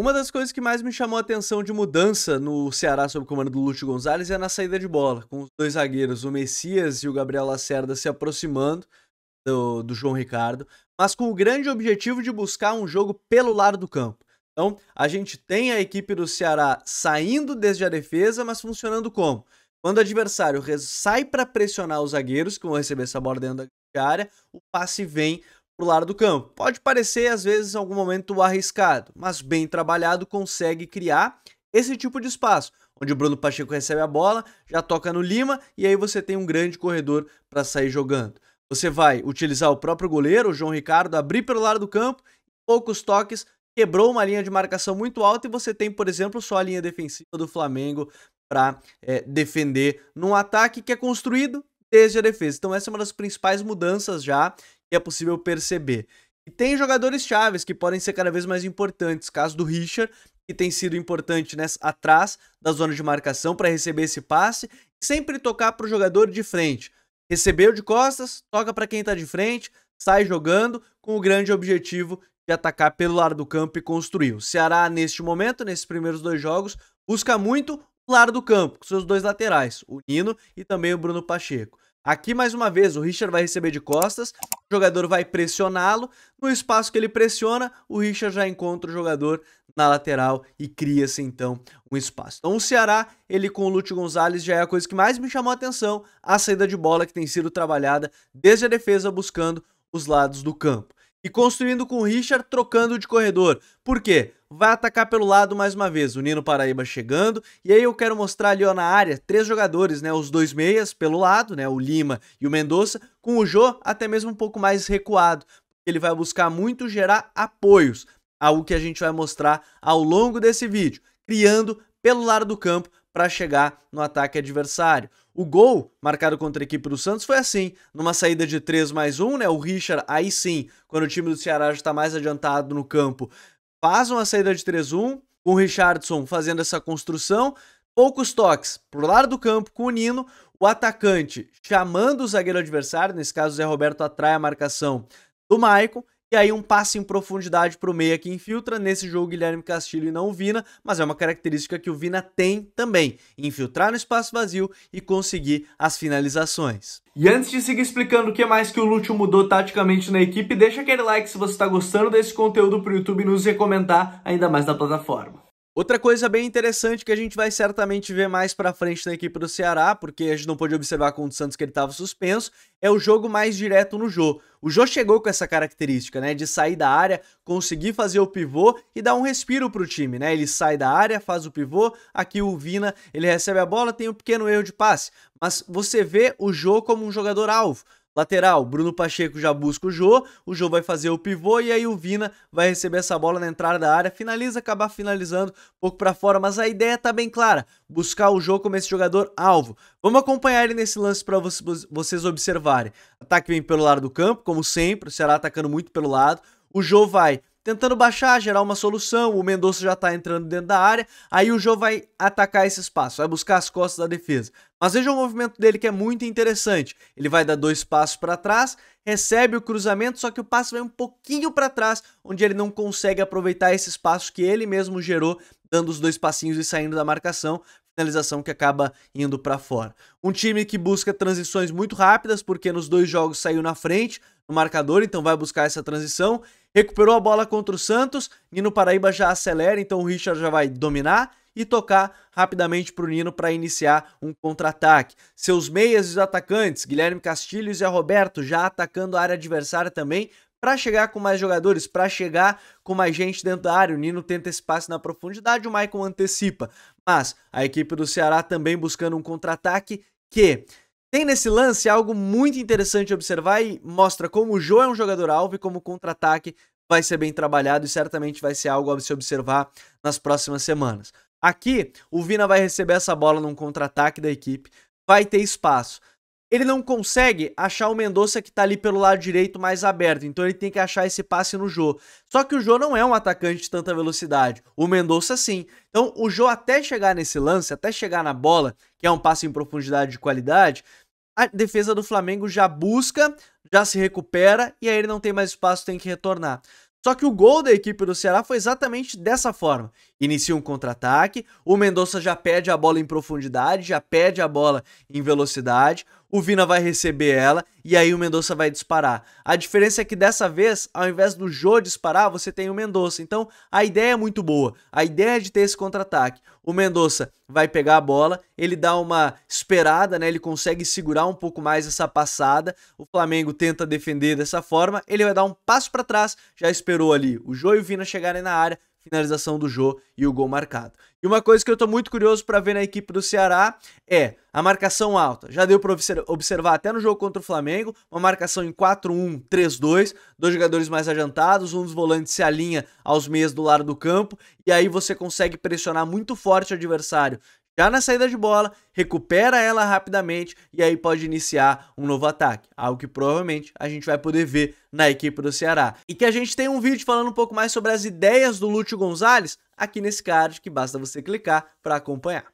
Uma das coisas que mais me chamou a atenção de mudança no Ceará sob o comando do Lúcio Gonzalez é na saída de bola, com os dois zagueiros, o Messias e o Gabriel Lacerda, se aproximando do, do João Ricardo, mas com o grande objetivo de buscar um jogo pelo lado do campo. Então, a gente tem a equipe do Ceará saindo desde a defesa, mas funcionando como? Quando o adversário sai para pressionar os zagueiros, que vão receber essa bola dentro da área, o passe vem para o lado do campo. Pode parecer, às vezes, em algum momento arriscado, mas bem trabalhado consegue criar esse tipo de espaço, onde o Bruno Pacheco recebe a bola, já toca no Lima e aí você tem um grande corredor para sair jogando. Você vai utilizar o próprio goleiro, o João Ricardo, abrir pelo lado do campo, poucos toques, quebrou uma linha de marcação muito alta e você tem, por exemplo, só a linha defensiva do Flamengo para é, defender num ataque que é construído desde a defesa. Então essa é uma das principais mudanças já e é possível perceber. E tem jogadores chaves que podem ser cada vez mais importantes, caso do Richard, que tem sido importante né, atrás da zona de marcação para receber esse passe, sempre tocar para o jogador de frente. Recebeu de costas, toca para quem está de frente, sai jogando com o grande objetivo de atacar pelo lado do campo e construir. O Ceará, neste momento, nesses primeiros dois jogos, busca muito o lado do campo, com seus dois laterais, o Nino e também o Bruno Pacheco. Aqui, mais uma vez, o Richard vai receber de costas, o jogador vai pressioná-lo. No espaço que ele pressiona, o Richard já encontra o jogador na lateral e cria-se, então, um espaço. Então, o Ceará, ele com o Lute Gonzalez, já é a coisa que mais me chamou a atenção, a saída de bola que tem sido trabalhada desde a defesa, buscando os lados do campo e construindo com o Richard trocando de corredor. Por quê? Vai atacar pelo lado mais uma vez, o Nino Paraíba chegando, e aí eu quero mostrar ali ó, na área três jogadores, né, os dois meias pelo lado, né, o Lima e o Mendonça, com o Jô até mesmo um pouco mais recuado. Ele vai buscar muito gerar apoios, algo que a gente vai mostrar ao longo desse vídeo, criando pelo lado do campo para chegar no ataque adversário. O gol marcado contra a equipe do Santos foi assim, numa saída de 3 mais 1, né? O Richard, aí sim, quando o time do Ceará já está mais adiantado no campo, faz uma saída de 3-1, com o Richardson fazendo essa construção, poucos toques o lado do campo com o Nino, o atacante chamando o zagueiro adversário, nesse caso o Zé Roberto atrai a marcação do Maicon e aí um passe em profundidade para o meia é que infiltra. Nesse jogo, Guilherme Castilho e não o Vina, mas é uma característica que o Vina tem também: infiltrar no espaço vazio e conseguir as finalizações. E antes de seguir explicando o que mais que o Lúcio mudou taticamente na equipe, deixa aquele like se você está gostando desse conteúdo para o YouTube nos recomendar ainda mais na plataforma. Outra coisa bem interessante que a gente vai certamente ver mais pra frente na equipe do Ceará, porque a gente não pôde observar com o Santos que ele estava suspenso, é o jogo mais direto no Jô. O Jô chegou com essa característica, né, de sair da área, conseguir fazer o pivô e dar um respiro pro time, né? Ele sai da área, faz o pivô, aqui o Vina, ele recebe a bola, tem um pequeno erro de passe, mas você vê o Jô como um jogador alvo, Lateral, Bruno Pacheco já busca o Jô, o Jô vai fazer o pivô e aí o Vina vai receber essa bola na entrada da área, finaliza, acabar finalizando um pouco para fora, mas a ideia tá bem clara, buscar o Jô como esse jogador alvo. Vamos acompanhar ele nesse lance para vocês observarem. Ataque vem pelo lado do campo, como sempre, o Ceará atacando muito pelo lado, o Jô vai tentando baixar, gerar uma solução. O Mendonça já tá entrando dentro da área. Aí o Jô vai atacar esse espaço, vai buscar as costas da defesa. Mas veja o movimento dele que é muito interessante. Ele vai dar dois passos para trás, recebe o cruzamento, só que o passe vai um pouquinho para trás, onde ele não consegue aproveitar esse espaço que ele mesmo gerou, dando os dois passinhos e saindo da marcação. Finalização que acaba indo para fora. Um time que busca transições muito rápidas, porque nos dois jogos saiu na frente no marcador, então vai buscar essa transição. Recuperou a bola contra o Santos, e no Paraíba já acelera, então o Richard já vai dominar e tocar rapidamente para o Nino para iniciar um contra-ataque. Seus meias e os atacantes, Guilherme Castilhos e Roberto, já atacando a área adversária também, para chegar com mais jogadores, para chegar com mais gente dentro da área. O Nino tenta esse passe na profundidade, o Maicon antecipa. Mas a equipe do Ceará também buscando um contra-ataque que tem nesse lance algo muito interessante observar e mostra como o João é um jogador alvo e como o contra-ataque vai ser bem trabalhado e certamente vai ser algo a se observar nas próximas semanas. Aqui, o Vina vai receber essa bola num contra-ataque da equipe, vai ter espaço. Ele não consegue achar o Mendonça que tá ali pelo lado direito mais aberto, então ele tem que achar esse passe no Jô. Só que o Jô não é um atacante de tanta velocidade, o Mendonça sim. Então o Jô até chegar nesse lance, até chegar na bola, que é um passe em profundidade de qualidade, a defesa do Flamengo já busca, já se recupera e aí ele não tem mais espaço, tem que retornar. Só que o gol da equipe do Ceará foi exatamente dessa forma. Inicia um contra-ataque, o Mendonça já pede a bola em profundidade, já pede a bola em velocidade o Vina vai receber ela e aí o Mendonça vai disparar. A diferença é que dessa vez, ao invés do Jô disparar, você tem o Mendonça. Então a ideia é muito boa. A ideia é de ter esse contra-ataque. O Mendonça vai pegar a bola, ele dá uma esperada, né? Ele consegue segurar um pouco mais essa passada. O Flamengo tenta defender dessa forma, ele vai dar um passo para trás, já esperou ali o Jô e o Vina chegarem na área, finalização do Jô e o gol marcado. E uma coisa que eu estou muito curioso para ver na equipe do Ceará é a marcação alta. Já deu para observar até no jogo contra o Flamengo, uma marcação em 4-1-3-2, dois jogadores mais adiantados, um dos volantes se alinha aos meias do lado do campo, e aí você consegue pressionar muito forte o adversário, já tá na saída de bola, recupera ela rapidamente e aí pode iniciar um novo ataque, algo que provavelmente a gente vai poder ver na equipe do Ceará. E que a gente tem um vídeo falando um pouco mais sobre as ideias do Lúcio Gonzalez aqui nesse card, que basta você clicar para acompanhar.